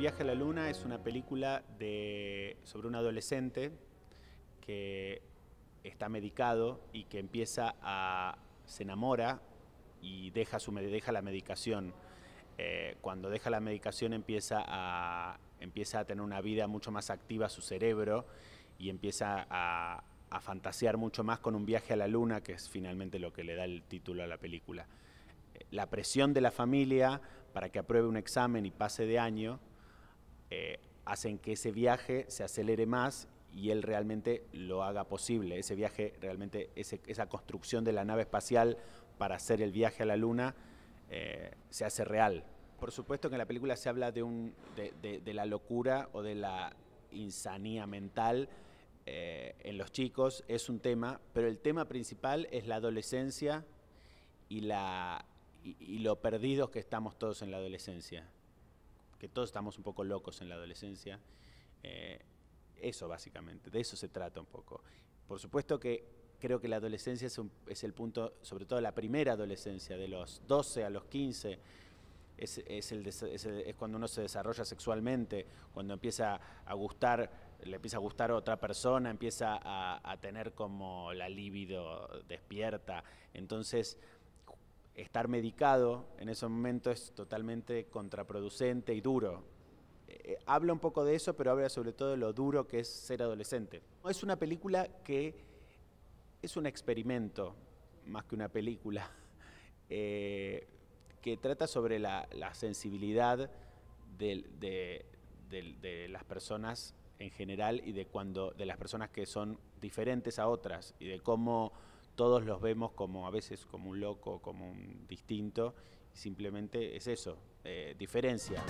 viaje a la luna es una película sobre un adolescente que está medicado y que empieza a se enamora y deja, deja la medicación. Eh, cuando deja la medicación empieza a, empieza a tener una vida mucho más activa su cerebro y empieza a, a, fantasear mucho más con un viaje a la luna, que es finalmente lo que le da el título a la película. Eh, la presión de la familia para que apruebe un examen y pase de año eh, hacen que ese viaje se acelere más y él realmente lo haga posible. Ese viaje, realmente, esa construcción de la nave espacial para hacer el viaje a la Luna eh, se hace real. Por supuesto que en la película se habla de, la locura o de la insanía mental eh, en los chicos, es un tema, pero el tema principal es la adolescencia y lo perdidos que estamos todos en la adolescencia que todos estamos un poco locos en la adolescencia. Eh, eso básicamente, de eso se trata un poco. Por supuesto que creo que la adolescencia es, el punto, sobre todo la primera adolescencia, de los 12 a los 15, es, es, cuando uno se desarrolla sexualmente, cuando empieza a gustar, le empieza a gustar a otra persona, empieza a, a tener como la libido despierta. Entonces, estar medicado en ese momento es totalmente contraproducente y duro. Eh, eh, habla un poco de eso, pero habla sobre todo de lo duro que es ser adolescente. Es una película que es un experimento, más que una película, eh, que trata sobre la, sensibilidad de, las personas en general y de cuando de las personas que son diferentes a otras y de cómo todos los vemos como a veces como un loco, como un distinto, simplemente es eso, eh, diferencia.